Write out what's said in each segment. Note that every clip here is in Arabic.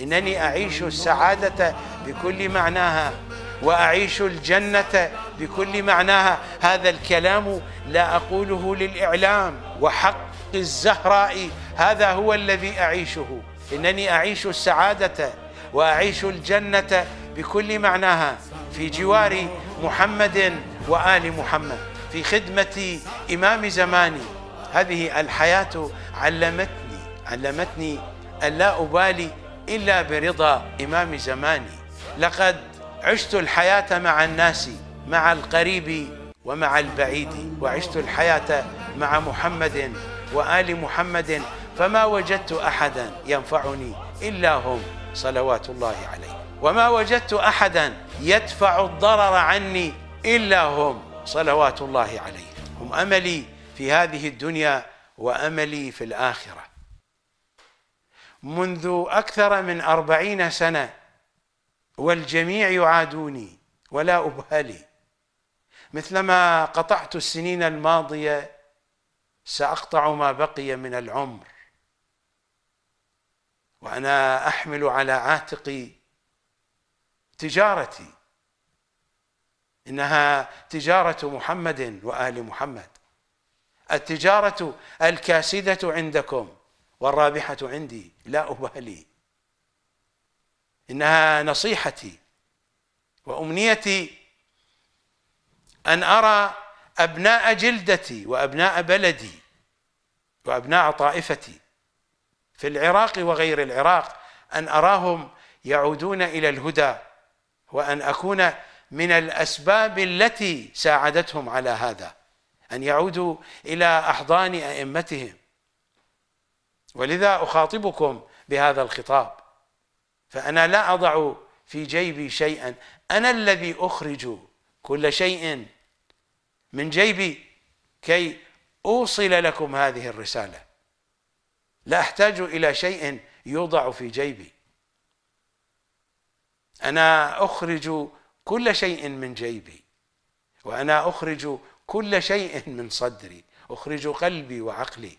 إنني أعيش السعادة بكل معناها وأعيش الجنة بكل معناها هذا الكلام لا أقوله للإعلام وحق الزهراء هذا هو الذي أعيشه إنني أعيش السعادة وأعيش الجنة بكل معناها في جوار محمد وآل محمد في خدمة إمام زماني هذه الحياة علمتني علمتني أن لا أبالي إلا برضا إمام زماني لقد عشت الحياة مع الناس مع القريب ومع البعيد وعشت الحياة مع محمد وآل محمد فما وجدت أحدا ينفعني إلا هم صلوات الله عليه وما وجدت أحدا يدفع الضرر عني إلا هم صلوات الله عليه هم أملي في هذه الدنيا وأملي في الآخرة منذ أكثر من أربعين سنة والجميع يعادوني ولا أبهلي مثلما قطعت السنين الماضية سأقطع ما بقي من العمر وأنا أحمل على عاتقي تجارتي إنها تجارة محمد وآل محمد التجارة الكاسدة عندكم والرابحة عندي لا أبالي إنها نصيحتي وأمنيتي أن أرى أبناء جلدتي وأبناء بلدي وأبناء طائفتي في العراق وغير العراق أن أراهم يعودون إلى الهدى وأن أكون من الأسباب التي ساعدتهم على هذا أن يعودوا إلى أحضان أئمتهم ولذا اخاطبكم بهذا الخطاب فانا لا اضع في جيبي شيئا انا الذي اخرج كل شيء من جيبي كي اوصل لكم هذه الرساله لا احتاج الى شيء يوضع في جيبي انا اخرج كل شيء من جيبي وانا اخرج كل شيء من صدري اخرج قلبي وعقلي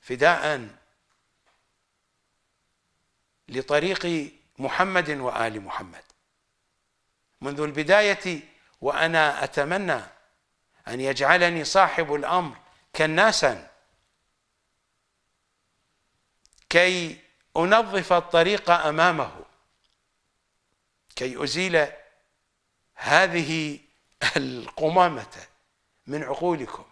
فداء لطريق محمد وال محمد منذ البدايه وانا اتمنى ان يجعلني صاحب الامر كناسا كي انظف الطريق امامه كي ازيل هذه القمامه من عقولكم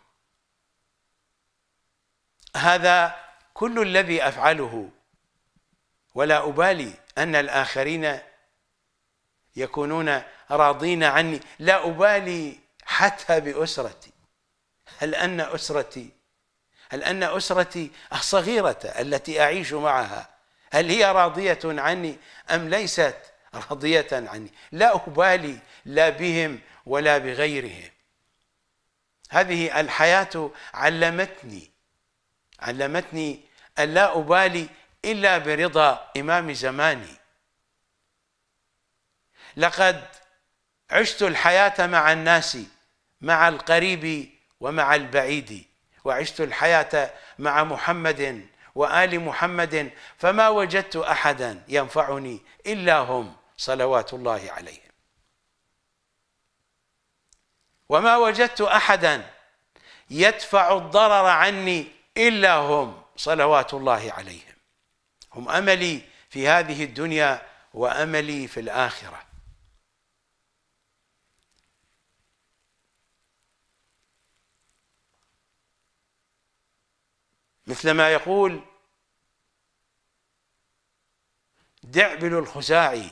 هذا كل الذي افعله ولا أبالي أن الآخرين يكونون راضين عني لا أبالي حتى بأسرتي هل أن أسرتي هل أن أسرتي الصغيرة التي أعيش معها هل هي راضية عني أم ليست راضية عني لا أبالي لا بهم ولا بغيرهم هذه الحياة علمتني علمتني أن لا أبالي إلا برضا إمام زماني لقد عشت الحياة مع الناس مع القريب ومع البعيد وعشت الحياة مع محمد وآل محمد فما وجدت أحدا ينفعني إلا هم صلوات الله عليهم وما وجدت أحدا يدفع الضرر عني إلا هم صلوات الله عليهم هم املي في هذه الدنيا واملي في الاخره مثل ما يقول دعبل الخزاعي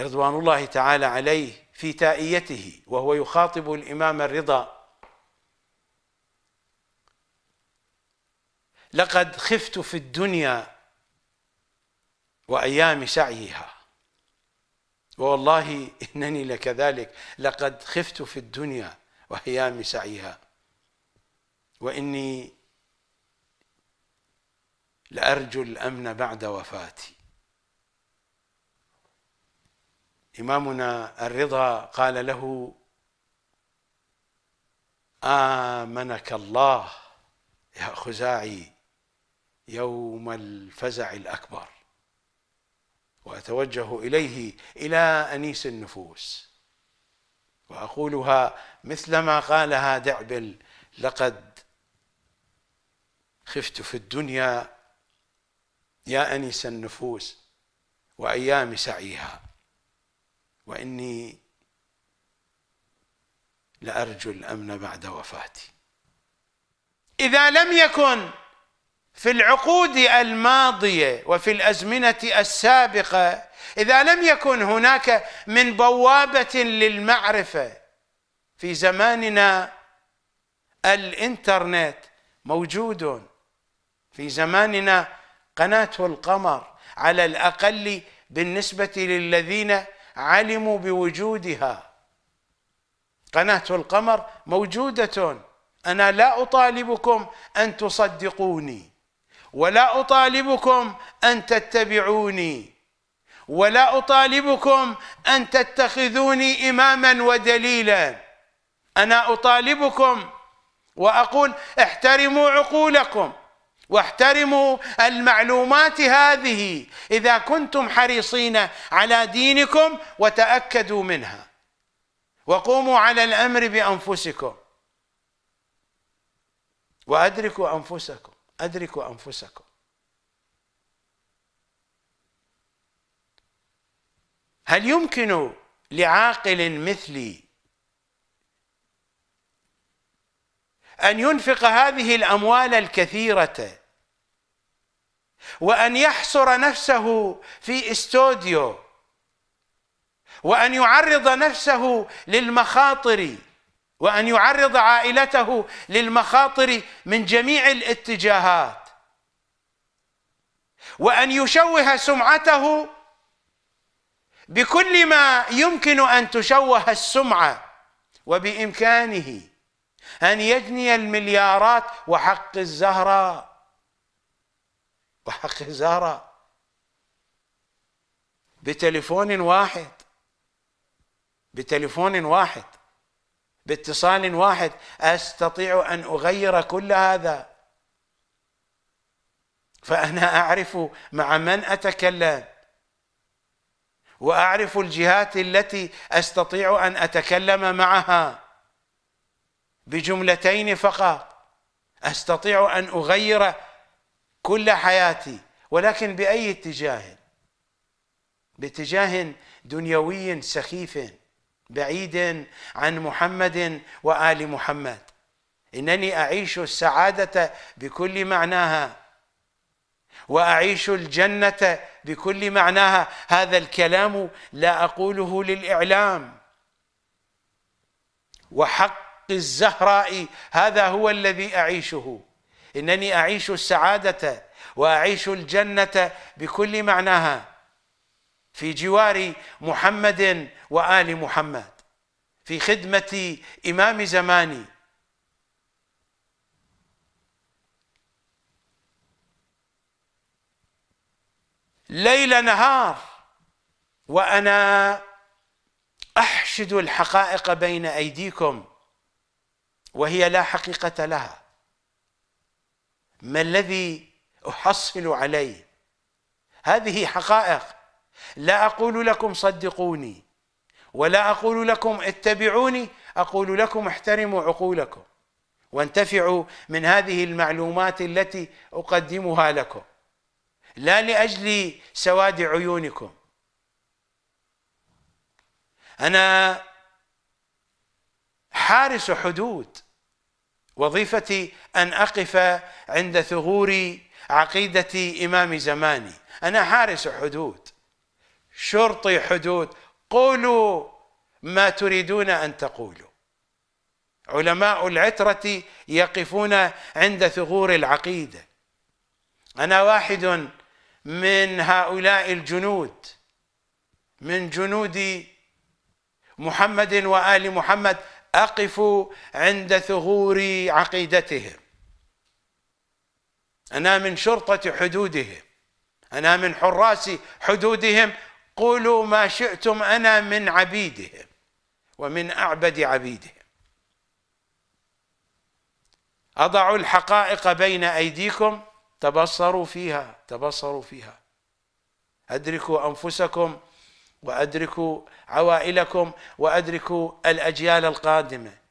رضوان الله تعالى عليه في تائيته وهو يخاطب الامام الرضا لقد خفت في الدنيا وأيام سعيها والله إنني لكذلك لقد خفت في الدنيا وأيام سعيها وإني لأرجو الأمن بعد وفاتي إمامنا الرضا قال له آمنك الله يا خزاعي يوم الفزع الأكبر واتوجه اليه الى انيس النفوس واقولها مثل ما قالها دعبل لقد خفت في الدنيا يا انيس النفوس وايام سعيها واني لارجو الامن بعد وفاتي اذا لم يكن في العقود الماضيه وفي الازمنه السابقه اذا لم يكن هناك من بوابه للمعرفه في زماننا الانترنت موجود في زماننا قناه القمر على الاقل بالنسبه للذين علموا بوجودها قناه القمر موجوده انا لا اطالبكم ان تصدقوني ولا اطالبكم ان تتبعوني ولا اطالبكم ان تتخذوني اماما ودليلا انا اطالبكم واقول احترموا عقولكم واحترموا المعلومات هذه اذا كنتم حريصين على دينكم وتاكدوا منها وقوموا على الامر بانفسكم وادركوا انفسكم أدركوا أنفسكم هل يمكن لعاقل مثلي أن ينفق هذه الأموال الكثيرة وأن يحصر نفسه في استوديو وأن يعرض نفسه للمخاطر وان يعرض عائلته للمخاطر من جميع الاتجاهات وان يشوه سمعته بكل ما يمكن ان تشوه السمعه وبامكانه ان يجني المليارات وحق الزهره وحق الزهره بتليفون واحد بتليفون واحد باتصال واحد استطيع ان اغير كل هذا فانا اعرف مع من اتكلم واعرف الجهات التي استطيع ان اتكلم معها بجملتين فقط استطيع ان اغير كل حياتي ولكن باي اتجاه باتجاه دنيوي سخيف بعيد عن محمد وال محمد انني اعيش السعاده بكل معناها واعيش الجنه بكل معناها هذا الكلام لا اقوله للاعلام وحق الزهراء هذا هو الذي اعيشه انني اعيش السعاده واعيش الجنه بكل معناها في جوار محمد وال محمد في خدمه امام زماني ليل نهار وانا احشد الحقائق بين ايديكم وهي لا حقيقه لها ما الذي احصل عليه هذه حقائق لا أقول لكم صدقوني ولا أقول لكم اتبعوني أقول لكم احترموا عقولكم وانتفعوا من هذه المعلومات التي أقدمها لكم لا لأجل سواد عيونكم أنا حارس حدود وظيفتي أن أقف عند ثغور عقيدة إمام زماني أنا حارس حدود شرطي حدود قولوا ما تريدون ان تقولوا علماء العتره يقفون عند ثغور العقيده انا واحد من هؤلاء الجنود من جنود محمد وال محمد اقف عند ثغور عقيدتهم انا من شرطه حدودهم انا من حراس حدودهم قولوا ما شئتم انا من عبيدهم ومن اعبد عبيدهم اضع الحقائق بين ايديكم تبصروا فيها تبصروا فيها ادركوا انفسكم وادركوا عوائلكم وادركوا الاجيال القادمه